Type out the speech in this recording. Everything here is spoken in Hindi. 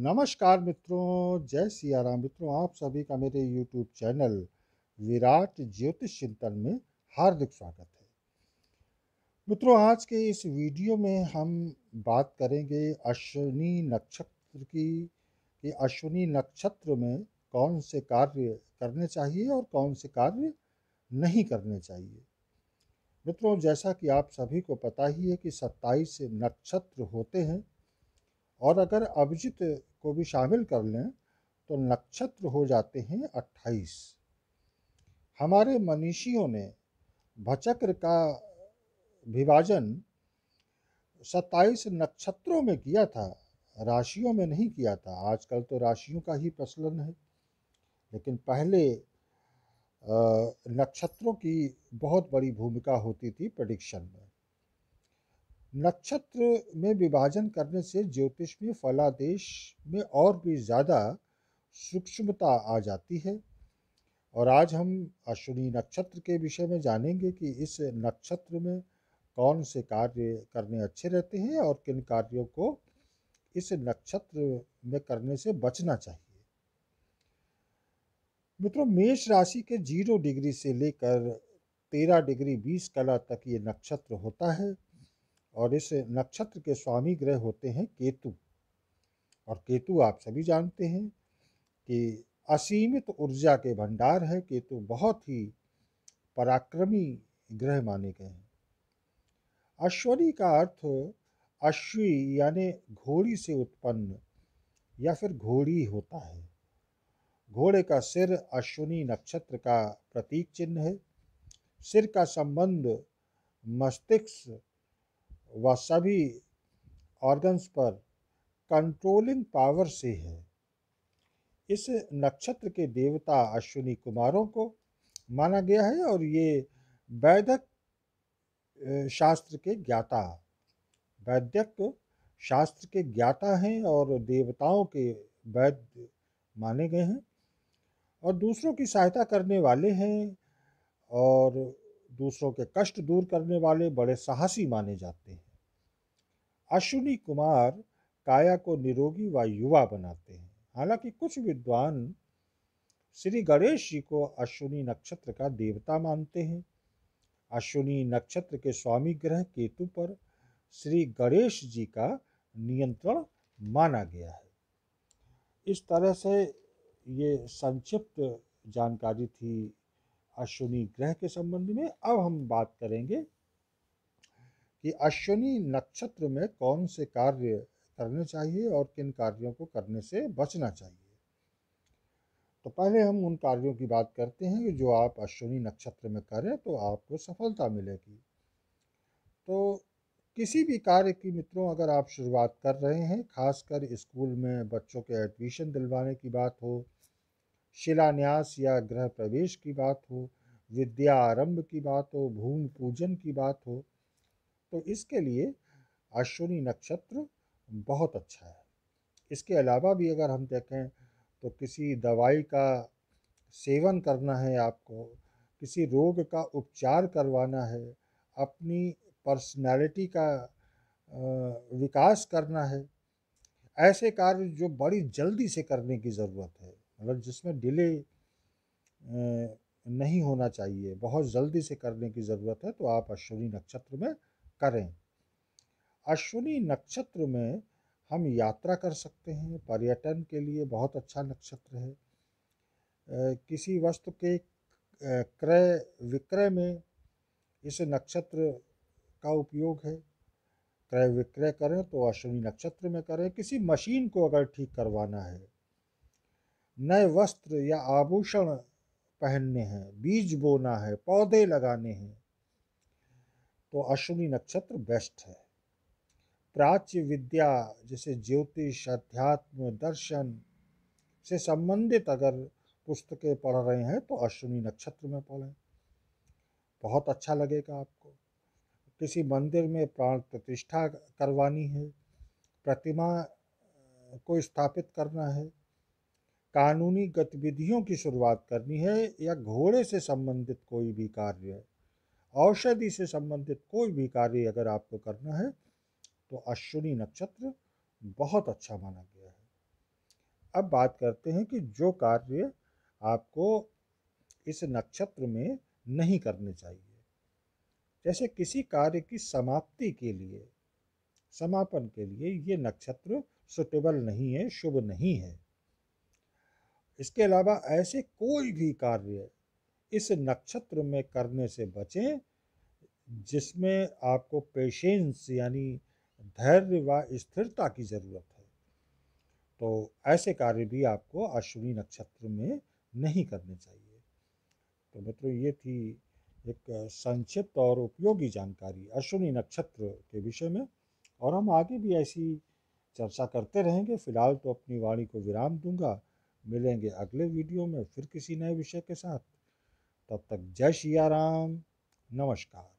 नमस्कार मित्रों जय सिया राम मित्रों आप सभी का मेरे यूट्यूब चैनल विराट ज्योतिष चिंतन में हार्दिक स्वागत है मित्रों आज के इस वीडियो में हम बात करेंगे अश्विनी नक्षत्र की कि अश्विनी नक्षत्र में कौन से कार्य करने चाहिए और कौन से कार्य नहीं करने चाहिए मित्रों जैसा कि आप सभी को पता ही है कि सत्ताईस नक्षत्र होते हैं और अगर अभिजित को भी शामिल कर लें तो नक्षत्र हो जाते हैं अट्ठाईस हमारे मनीषियों ने भचक्र का विभाजन सत्ताईस नक्षत्रों में किया था राशियों में नहीं किया था आजकल तो राशियों का ही प्रचलन है लेकिन पहले नक्षत्रों की बहुत बड़ी भूमिका होती थी प्रडिक्शन में नक्षत्र में विभाजन करने से ज्योतिष में फलादेश में और भी ज़्यादा सूक्ष्मता आ जाती है और आज हम अश्विनी नक्षत्र के विषय में जानेंगे कि इस नक्षत्र में कौन से कार्य करने अच्छे रहते हैं और किन कार्यों को इस नक्षत्र में करने से बचना चाहिए मित्रों मेष राशि के जीरो डिग्री से लेकर तेरह डिग्री बीस कला तक ये नक्षत्र होता है और इस नक्षत्र के स्वामी ग्रह होते हैं केतु और केतु आप सभी जानते हैं कि असीमित ऊर्जा के भंडार है केतु बहुत ही पराक्रमी ग्रह माने गए हैं अश्वनी का अर्थ अश्वी यानी घोड़ी से उत्पन्न या फिर घोड़ी होता है घोड़े का सिर अश्विनी नक्षत्र का प्रतीक चिन्ह है सिर का संबंध मस्तिष्क वह सभी ऑर्गन्स पर कंट्रोलिंग पावर से है इस नक्षत्र के देवता अश्विनी कुमारों को माना गया है और ये वैदक शास्त्र के ज्ञाता वैद्यक शास्त्र के ज्ञाता हैं और देवताओं के वैद्य माने गए हैं और दूसरों की सहायता करने वाले हैं और दूसरों के कष्ट दूर करने वाले बड़े साहसी माने जाते हैं अश्विनी कुमार काया को निरोगी व युवा बनाते हैं हालांकि कुछ विद्वान श्री गणेश जी को अश्विनी नक्षत्र का देवता मानते हैं अश्विनी नक्षत्र के स्वामी ग्रह केतु पर श्री गणेश जी का नियंत्रण माना गया है इस तरह से ये संक्षिप्त जानकारी थी अश्विनी ग्रह के संबंध में अब हम बात करेंगे कि अश्विनी नक्षत्र में कौन से कार्य करने चाहिए और किन कार्यों को करने से बचना चाहिए तो पहले हम उन कार्यों की बात करते हैं कि जो आप अश्विनी नक्षत्र में करें तो आपको सफलता मिलेगी तो किसी भी कार्य की मित्रों अगर आप शुरुआत कर रहे हैं खासकर स्कूल में बच्चों के एडमिशन दिलवाने की बात हो शिलान्यास या गृह प्रवेश की बात हो विद्या आरंभ की बात हो भूमि पूजन की बात हो तो इसके लिए अश्विनी नक्षत्र बहुत अच्छा है इसके अलावा भी अगर हम देखें तो किसी दवाई का सेवन करना है आपको किसी रोग का उपचार करवाना है अपनी पर्सनालिटी का विकास करना है ऐसे कार्य जो बड़ी जल्दी से करने की ज़रूरत है मतलब जिसमें डिले नहीं होना चाहिए बहुत जल्दी से करने की ज़रूरत है तो आप अश्विनी नक्षत्र में करें अश्विनी नक्षत्र में हम यात्रा कर सकते हैं पर्यटन के लिए बहुत अच्छा नक्षत्र है किसी वस्तु के क्रय विक्रय में इस नक्षत्र का उपयोग है क्रय विक्रय करें तो अश्विनी नक्षत्र में करें किसी मशीन को अगर ठीक करवाना है नए वस्त्र या आभूषण पहनने हैं बीज बोना है पौधे लगाने हैं तो अश्विनी नक्षत्र बेस्ट है प्राच्य विद्या जैसे ज्योतिष अध्यात्म दर्शन से संबंधित अगर पुस्तकें पढ़ रहे हैं तो अश्विनी नक्षत्र में पढ़ें बहुत अच्छा लगेगा आपको किसी मंदिर में प्राण प्रतिष्ठा करवानी है प्रतिमा को स्थापित करना है कानूनी गतिविधियों की शुरुआत करनी है या घोड़े से संबंधित कोई भी कार्य औषधि से संबंधित कोई भी कार्य अगर आपको करना है तो अश्विनी नक्षत्र बहुत अच्छा माना गया है अब बात करते हैं कि जो कार्य आपको इस नक्षत्र में नहीं करने चाहिए जैसे किसी कार्य की समाप्ति के लिए समापन के लिए ये नक्षत्र सुटेबल नहीं है शुभ नहीं है इसके अलावा ऐसे कोई भी कार्य इस नक्षत्र में करने से बचें जिसमें आपको पेशेंस यानी धैर्य व स्थिरता की ज़रूरत है तो ऐसे कार्य भी आपको अश्विनी नक्षत्र में नहीं करने चाहिए तो मित्रों ये थी एक संक्षिप्त और उपयोगी जानकारी अश्विनी नक्षत्र के विषय में और हम आगे भी ऐसी चर्चा करते रहेंगे फिलहाल तो अपनी वाणी को विराम दूंगा मिलेंगे अगले वीडियो में फिर किसी नए विषय के साथ तब तक जय श्री राम नमस्कार